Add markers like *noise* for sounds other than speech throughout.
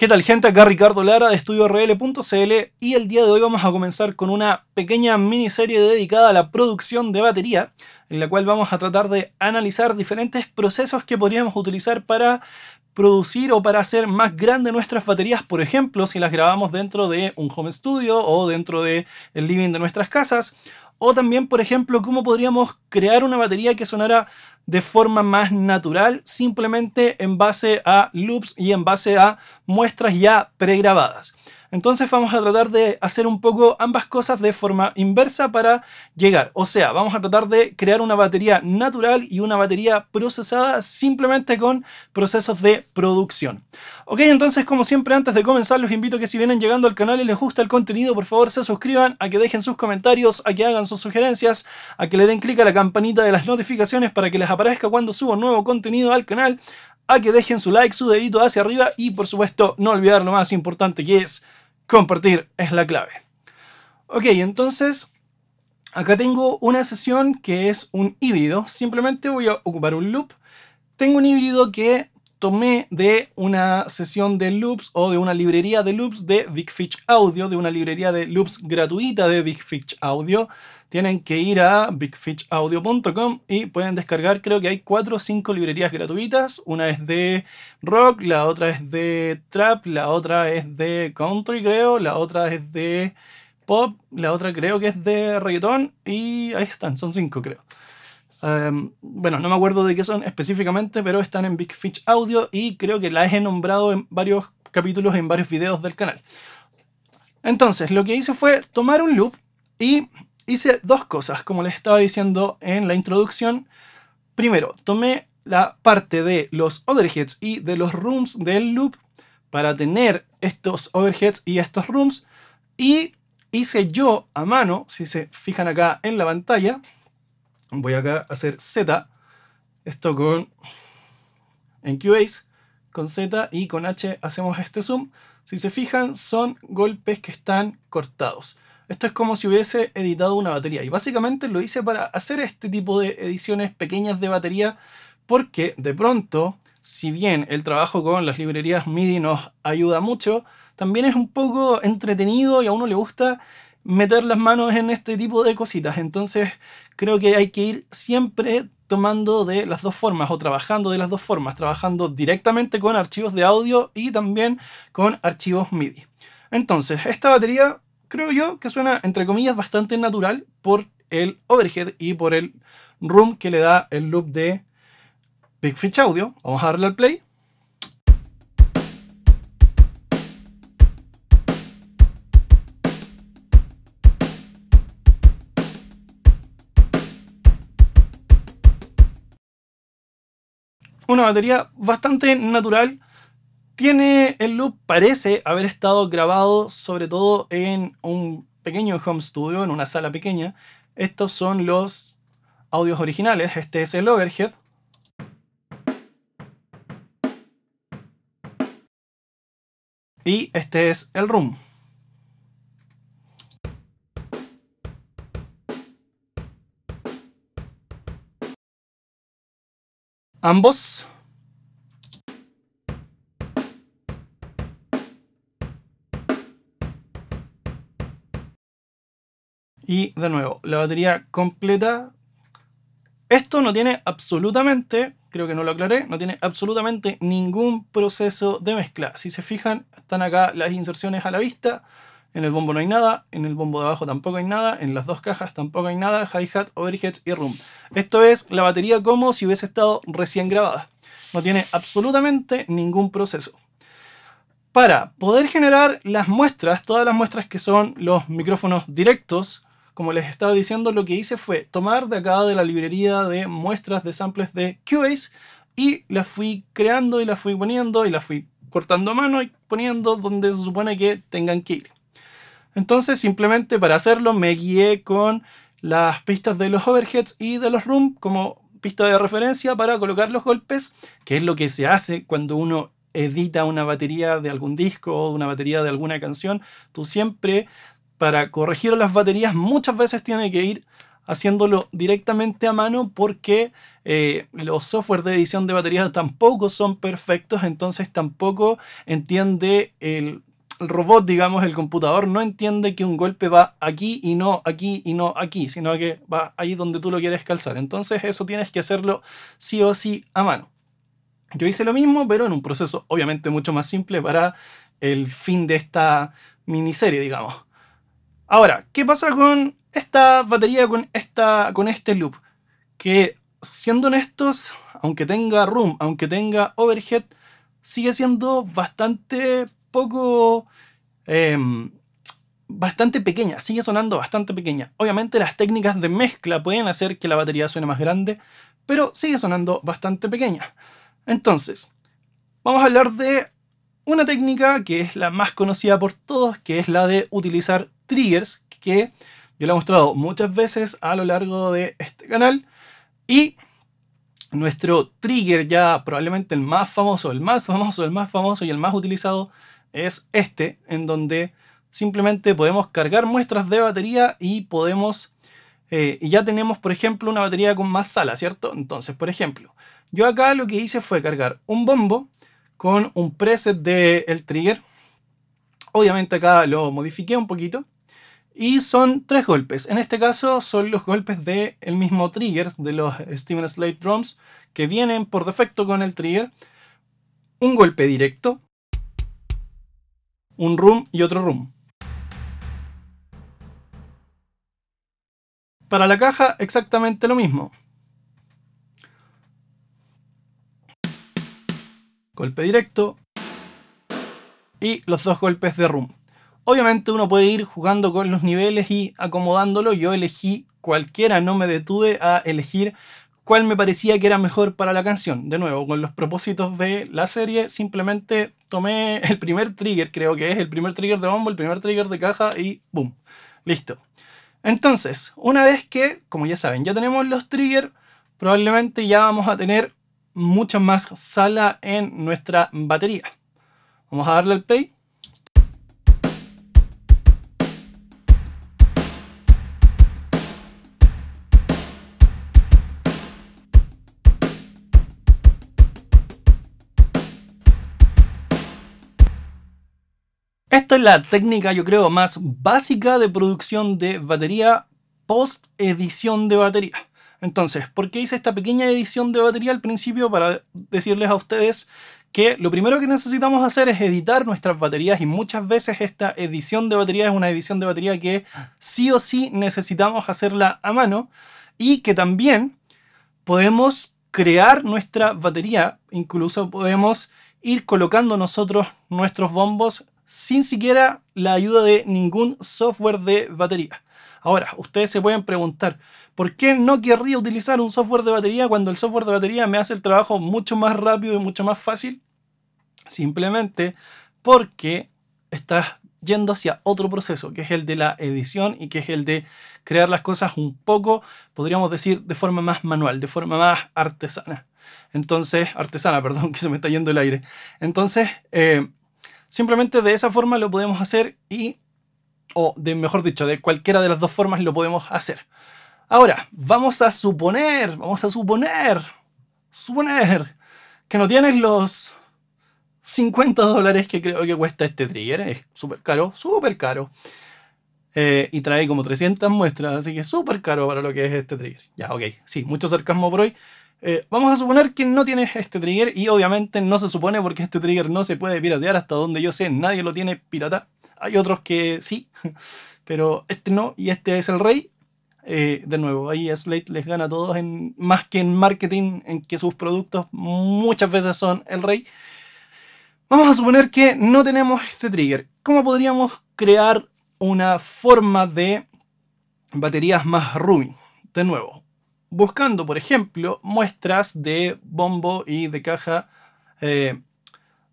¿Qué tal gente? Acá Ricardo Lara de EstudioRL.cl y el día de hoy vamos a comenzar con una pequeña miniserie dedicada a la producción de batería, en la cual vamos a tratar de analizar diferentes procesos que podríamos utilizar para producir o para hacer más grandes nuestras baterías, por ejemplo, si las grabamos dentro de un home studio o dentro del living de nuestras casas, o también, por ejemplo, cómo podríamos crear una batería que sonara de forma más natural, simplemente en base a loops y en base a muestras ya pregrabadas. Entonces vamos a tratar de hacer un poco ambas cosas de forma inversa para llegar. O sea, vamos a tratar de crear una batería natural y una batería procesada simplemente con procesos de producción. Ok, entonces como siempre antes de comenzar los invito a que si vienen llegando al canal y les gusta el contenido, por favor se suscriban, a que dejen sus comentarios, a que hagan sus sugerencias, a que le den clic a la campanita de las notificaciones para que les aparezca cuando subo nuevo contenido al canal, a que dejen su like, su dedito hacia arriba y por supuesto no olvidar lo más importante que es Compartir es la clave. Ok, entonces acá tengo una sesión que es un híbrido. Simplemente voy a ocupar un loop. Tengo un híbrido que tomé de una sesión de loops o de una librería de loops de Big Fish Audio, de una librería de loops gratuita de Big Fish Audio. Tienen que ir a bigfishaudio.com y pueden descargar, creo que hay 4 o 5 librerías gratuitas. Una es de rock, la otra es de trap, la otra es de country, creo, la otra es de pop, la otra creo que es de reggaeton y ahí están, son 5 creo. Em, bueno, no me acuerdo de qué son específicamente, pero están en Big Audio y creo que las he nombrado en varios capítulos, en varios videos del canal. Entonces, lo que hice fue tomar un loop y hice dos cosas, como les estaba diciendo en la introducción. Primero, tomé la parte de los overheads y de los rooms del loop para tener estos overheads y estos rooms y hice yo a mano, si se fijan acá en la pantalla, voy acá a hacer Z, esto con en Cubase, con Z y con H hacemos este zoom. Si se fijan, son golpes que están cortados. Esto es como si hubiese editado una batería. Y básicamente lo hice para hacer este tipo de ediciones pequeñas de batería, porque de pronto, si bien el trabajo con las librerías MIDI nos ayuda mucho, también es un poco entretenido y a uno le gusta meter las manos en este tipo de cositas. Entonces creo que hay que ir siempre tomando de las dos formas o trabajando de las dos formas, trabajando directamente con archivos de audio y también con archivos MIDI. Entonces, esta batería creo yo que suena entre comillas bastante natural por el overhead y por el room que le da el loop de Big Fish Audio. Vamos a darle al play. una batería bastante natural. Tiene el loop, parece haber estado grabado sobre todo en un pequeño home studio, en una sala pequeña. Estos son los audios originales. Este es el overhead. Y este es el room. ambos. Y de nuevo, la batería completa. Esto no tiene absolutamente, creo que no lo aclaré, no tiene absolutamente ningún proceso de mezcla. Si se fijan, están acá las inserciones a la vista. En el bombo no hay nada, en el bombo de abajo tampoco hay nada, en las dos cajas tampoco hay nada, hi-hat, overheads y room. Esto es la batería como si hubiese estado recién grabada. No tiene absolutamente ningún proceso. Para poder generar las muestras, todas las muestras que son los micrófonos directos, como les estaba diciendo, lo que hice fue tomar de acá de la librería de muestras de samples de Cubase y las fui creando y las fui poniendo y las fui cortando a mano y poniendo donde se supone que tengan que ir. Entonces simplemente para hacerlo me guié con las pistas de los overheads y de los room como pista de referencia para colocar los golpes, que es lo que se hace cuando uno edita una batería de algún disco o una batería de alguna canción. Tú siempre, para corregir las baterías, muchas veces tienes que ir haciéndolo directamente a mano porque eh, los software de edición de baterías tampoco son perfectos, entonces tampoco entiende el el robot, digamos, el computador no entiende que un golpe va aquí y no aquí y no aquí, sino que va ahí donde tú lo quieres calzar. Entonces eso tienes que hacerlo sí o sí a mano. Yo hice lo mismo, pero en un proceso obviamente mucho más simple para el fin de esta miniserie, digamos. Ahora, ¿qué pasa con esta batería, con, esta, con este loop? Que, siendo honestos, aunque tenga room, aunque tenga overhead, sigue siendo bastante poco... Em, bastante pequeña, sigue sonando bastante pequeña. Obviamente las técnicas de mezcla pueden hacer que la batería suene más grande, pero sigue sonando bastante pequeña. Entonces, vamos a hablar de una técnica que es la más conocida por todos, que es la de utilizar triggers, que yo la he mostrado muchas veces a lo largo de este canal. Y nuestro trigger ya probablemente el más famoso, el más famoso, el más famoso y el más utilizado es este, en donde simplemente podemos cargar muestras de batería y podemos... Eh, y ya tenemos, por ejemplo, una batería con más sala, ¿cierto? Entonces, por ejemplo, yo acá lo que hice fue cargar un bombo con un preset del el trigger. Obviamente acá lo modifiqué un poquito. Y son tres golpes. En este caso son los golpes del el mismo trigger de los Steven Slate Drums que vienen por defecto con el trigger. Un golpe directo, un room y otro room. Para la caja exactamente lo mismo. Golpe directo y los dos golpes de room. Obviamente uno puede ir jugando con los niveles y acomodándolo. Yo elegí cualquiera, no me detuve a elegir cuál me parecía que era mejor para la canción. De nuevo, con los propósitos de la serie, simplemente tomé *laughs* el primer trigger, creo que es el primer trigger de bombo, el primer trigger de caja y boom, listo. Entonces, una vez que, como ya saben, ya tenemos los triggers, probablemente ya vamos a tener mucha más sala en nuestra batería. Vamos a darle al play. Esta es la técnica, yo creo, más básica de producción de batería post edición de batería. Entonces, ¿por qué hice esta pequeña edición de batería al principio? Para decirles a ustedes que lo primero que necesitamos hacer es editar nuestras baterías y muchas veces esta edición de batería es una edición de batería que sí o sí necesitamos hacerla a mano y que también podemos crear nuestra batería, incluso podemos ir colocando nosotros nuestros bombos sin siquiera la ayuda de ningún software de batería. Ahora, ustedes se pueden preguntar, ¿por qué no querría utilizar un software de batería cuando el software de batería me hace el trabajo mucho más rápido y mucho más fácil? Simplemente porque estás yendo hacia otro proceso, que es el de la edición y que es el de crear las cosas un poco, podríamos decir, de forma más manual, de forma más artesana. Entonces, artesana, *laughs* perdón, que se me está yendo el aire. Entonces, eh, Simplemente de esa forma lo podemos hacer y, o de, mejor dicho, de cualquiera de las dos formas lo podemos hacer. Ahora, vamos a suponer, vamos a suponer, suponer que no tienes los 50 dólares que creo que cuesta este trigger. Es súper caro, súper caro. Eh, y trae como 300 muestras, así que súper caro para lo que es este trigger. Ya, ok. Sí, mucho sarcasmo por hoy. Eh, vamos a suponer que no tienes este trigger y obviamente no se supone porque este trigger no se puede piratear hasta donde yo sé, nadie lo tiene pirata. Hay otros que sí, *laughs* pero este no y este es el rey. Eh, de nuevo, ahí Slate les gana a todos en, más que en marketing, en que sus productos muchas veces son el rey. Vamos a suponer que no tenemos este trigger. ¿Cómo podríamos crear una forma de baterías más Ruby? De nuevo, buscando, por ejemplo, muestras de bombo y de caja eh,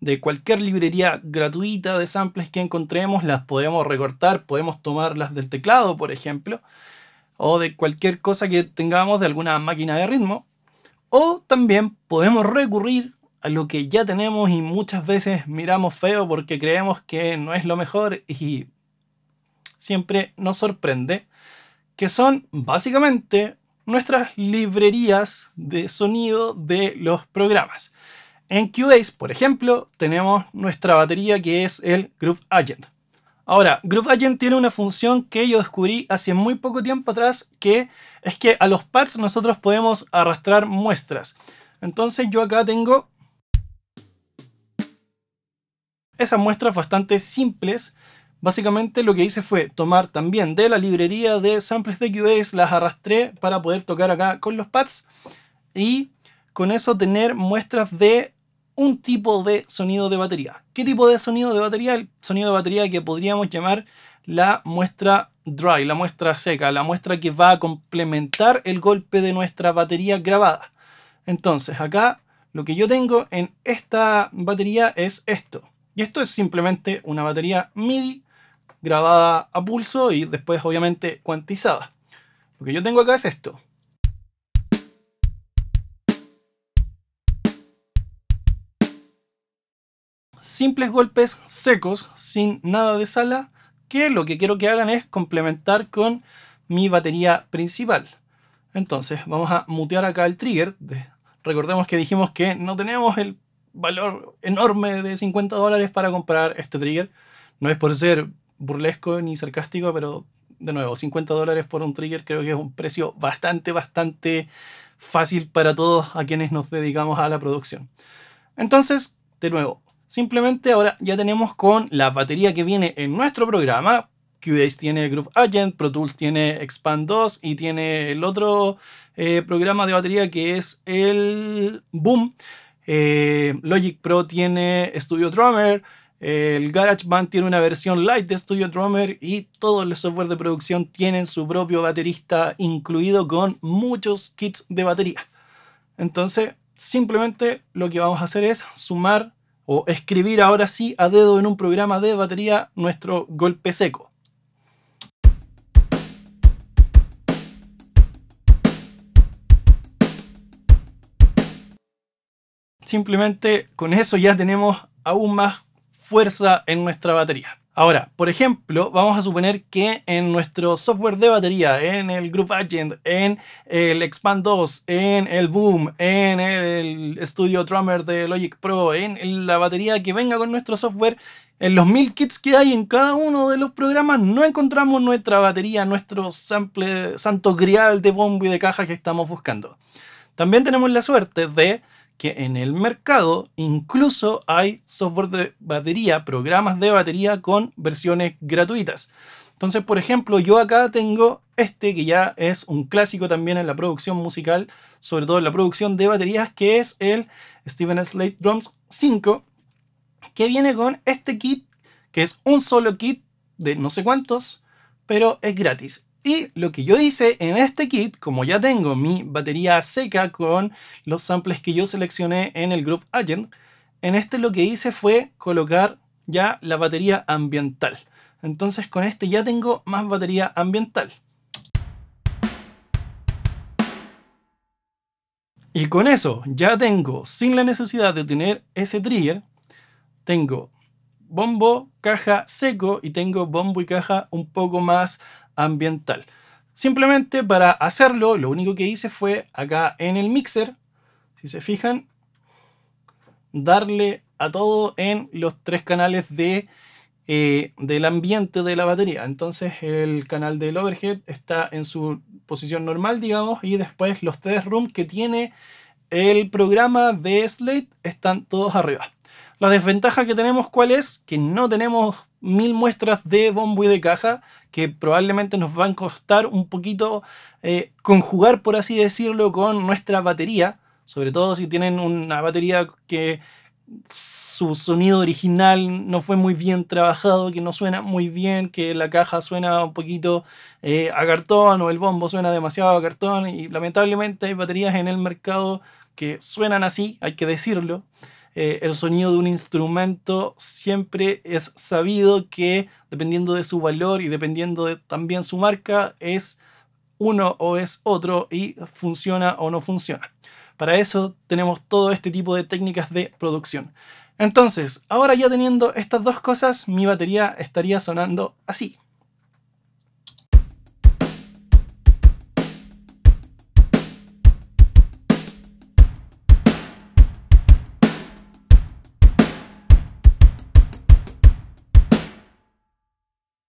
de cualquier librería gratuita de samples que encontremos, las podemos recortar, podemos tomarlas del teclado, por ejemplo, o de cualquier cosa que tengamos de alguna máquina de ritmo. O también podemos recurrir a lo que ya tenemos y muchas veces miramos feo porque creemos que no es lo mejor y siempre nos sorprende, que son básicamente nuestras librerías de sonido de los programas. En Cubase, por ejemplo, tenemos nuestra batería que es el Group Agent. Ahora, Group Agent tiene una función que yo descubrí hace muy poco tiempo atrás, que es que a los pads nosotros podemos arrastrar muestras. Entonces yo acá tengo esas muestras bastante simples Básicamente lo que hice fue tomar también de la librería de samples de QA las arrastré para poder tocar acá con los pads y con eso tener muestras de un tipo de sonido de batería. ¿Qué tipo de sonido de batería? El sonido de batería que podríamos llamar la muestra dry, la muestra seca, la muestra que va a complementar el golpe de nuestra batería grabada. Entonces, acá lo que yo tengo en esta batería es esto. Y esto es simplemente una batería MIDI grabada a pulso y después obviamente cuantizada. Lo que yo tengo acá es esto. Simples golpes secos, sin nada de sala, que lo que quiero que hagan es complementar con mi batería principal. Entonces vamos a mutear acá el trigger. recordemos que dijimos que no tenemos el valor enorme de 50 dólares para comprar este trigger. No es por ser burlesco ni sarcástico, pero de nuevo, 50 dólares por un trigger creo que es un precio bastante, bastante fácil para todos a quienes nos dedicamos a la producción. Entonces, de nuevo, simplemente ahora ya tenemos con la batería que viene en nuestro programa. Cubase tiene Group Agent, Pro Tools tiene Expand 2 y tiene el otro eh, programa de batería que es el Boom. Eh, Logic Pro tiene Studio Drummer. El GarageBand tiene una versión light de Studio Drummer y todo el software de producción tienen su propio baterista incluido con muchos kits de batería. Entonces, simplemente lo que vamos a hacer es sumar o escribir ahora sí a dedo en un programa de batería nuestro golpe seco. Simplemente con eso ya tenemos aún más fuerza en nuestra batería. Ahora, por ejemplo, vamos a suponer que en nuestro software de batería, en el Group Agent, en el Expand 2, en el Boom, en el Studio Drummer de Logic Pro, en la batería que venga con nuestro software, en los mil kits que hay en cada uno de los programas, no encontramos nuestra batería, nuestro sample santo grial de bombo y de caja que estamos buscando. También tenemos la suerte de que en el mercado incluso hay software de batería, programas de batería con versiones gratuitas. Entonces, por ejemplo, yo acá tengo este que ya es un clásico también en la producción musical, sobre todo en la producción de baterías, que es el Steven Slate Drums 5, que viene con este kit, que es un solo kit de no sé cuántos, pero es gratis. Y lo que yo hice en este kit, como ya tengo mi batería seca con los samples que yo seleccioné en el Group Agent, en este lo que hice fue colocar ya la batería ambiental. Entonces con este ya tengo más batería ambiental. Y con eso ya tengo, sin la necesidad de tener ese trigger, tengo bombo, caja seco y tengo bombo y caja un poco más ambiental. Simplemente para hacerlo, lo único que hice fue acá en el mixer, si se fijan, darle a todo en los tres canales de, eh, del ambiente de la batería. Entonces el canal del overhead está en su posición normal, digamos, y después los tres rooms que tiene el programa de Slate están todos arriba. La desventaja que tenemos, ¿cuál es? Que no tenemos mil muestras de bombo y de caja que probablemente nos van a costar un poquito eh, conjugar, por así decirlo, con nuestra batería, sobre todo si tienen una batería que su sonido original no fue muy bien trabajado, que no suena muy bien, que la caja suena un poquito eh, a cartón o el bombo suena demasiado a cartón y lamentablemente hay baterías en el mercado que suenan así, hay que decirlo. Eh, el sonido de un instrumento siempre es sabido que dependiendo de su valor y dependiendo de también su marca es uno o es otro y funciona o no funciona. Para eso tenemos todo este tipo de técnicas de producción. Entonces, ahora ya teniendo estas dos cosas, mi batería estaría sonando así.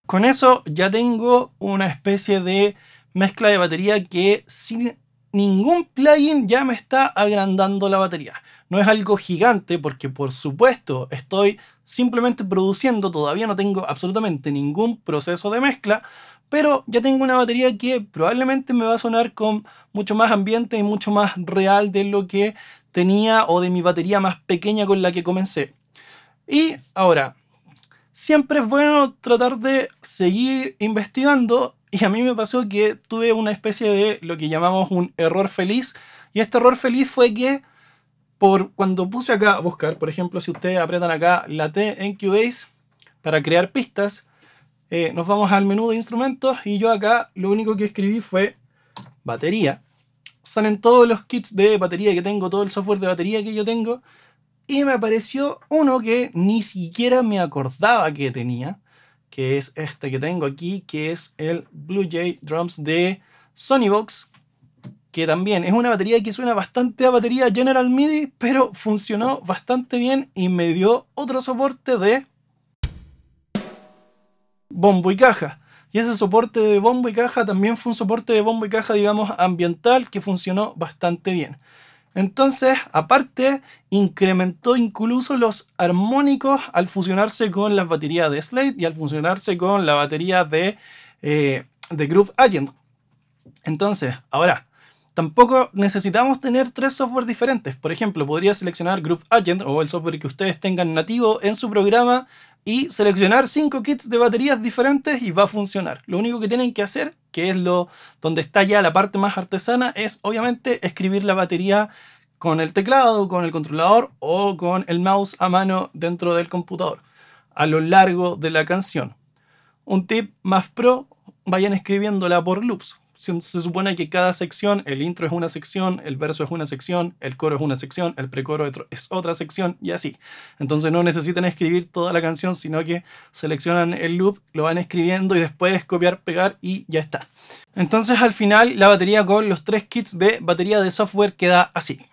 Con eso ya tengo una especie de mezcla de batería que sin ningún plugin ya me está agrandando la batería. No es algo gigante porque por supuesto estoy simplemente produciendo, todavía no tengo absolutamente ningún proceso de mezcla, pero ya tengo una batería que probablemente me va a sonar con mucho más ambiente y mucho más real de lo que tenía o de mi batería más pequeña con la que comencé. Y ahora, siempre es bueno tratar de seguir investigando. Y a mí me pasó que tuve una especie de lo que llamamos un error feliz. Y este error feliz fue que por cuando puse acá a buscar, por ejemplo, si ustedes apretan acá la T en Cubase para crear pistas, eh, nos vamos al menú de instrumentos y yo acá lo único que escribí fue batería. Salen todos los kits de batería que tengo, todo el software de batería que yo tengo. Y me apareció uno que ni siquiera me acordaba que tenía, que es este que tengo aquí, que es el Blue Jay Drums de Sony que también es una batería que suena bastante a batería General MIDI, pero funcionó bastante bien y me dio otro soporte de bombo y caja. Y ese soporte de bombo y caja también fue un soporte de bombo y caja, digamos, ambiental que funcionó bastante bien. Entonces, aparte, incrementó incluso los armónicos al fusionarse con las baterías de Slate y al fusionarse con la batería de, eh, de Groove Agent. Entonces, ahora, tampoco necesitamos tener tres softwares diferentes. Por ejemplo, podría seleccionar Group Agent o el software que ustedes tengan nativo en su programa y seleccionar cinco kits de baterías diferentes y va a funcionar. Lo único que tienen que hacer, que es lo donde está ya la parte más artesana, es obviamente escribir la batería con el teclado, con el controlador o con el mouse a mano dentro del computador a lo largo de la canción. Un tip más pro, vayan escribiéndola por loops se, supone que cada sección, el intro es una sección, el verso es una sección, el coro es una sección, el precoro es otra sección y así. Entonces no necesitan escribir toda la canción, sino que seleccionan el loop, lo van escribiendo y después copiar, pegar y ya está. Entonces al final la batería con los tres kits de batería de software queda así.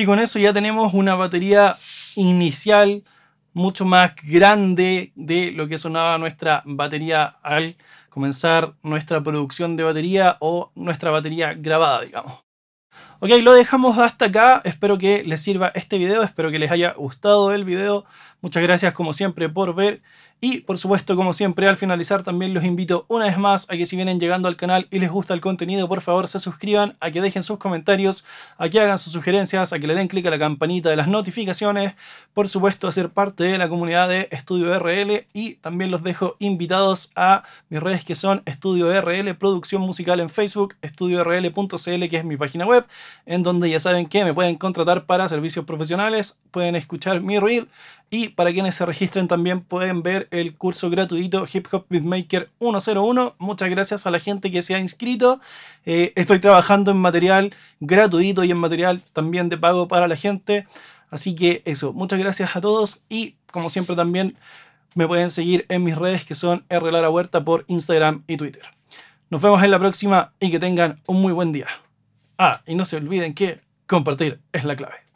Y con eso ya tenemos una batería inicial mucho más grande de lo que sonaba nuestra batería al comenzar nuestra producción de batería o nuestra batería grabada, digamos. Ok, lo dejamos hasta acá. Espero que les sirva este video. Espero que les haya gustado el video. Muchas gracias como siempre por ver. Y por supuesto, como siempre, al finalizar también los invito una vez más a que si vienen llegando al canal y les gusta el contenido, por favor se suscriban, a que dejen sus comentarios, a que hagan sus sugerencias, a que le den clic a la campanita de las notificaciones, por supuesto a ser parte de la comunidad de Estudio RL y también los dejo invitados a mis redes que son Estudio RL, Producción Musical en Facebook, Estudio RL.cl que es mi página web en donde ya saben que me pueden contratar para servicios profesionales, pueden escuchar mi reel y para quienes se registren también pueden ver el curso gratuito Hip Hop Beatmaker 101. Muchas gracias a la gente que se ha inscrito. Eh, estoy trabajando en material gratuito y en material también de pago para la gente. Así que eso, muchas gracias a todos y como siempre también me pueden seguir en mis redes que son Lara Huerta por Instagram y Twitter. Nos vemos en la próxima y que tengan un muy buen día. Ah, y no se olviden que compartir es la clave.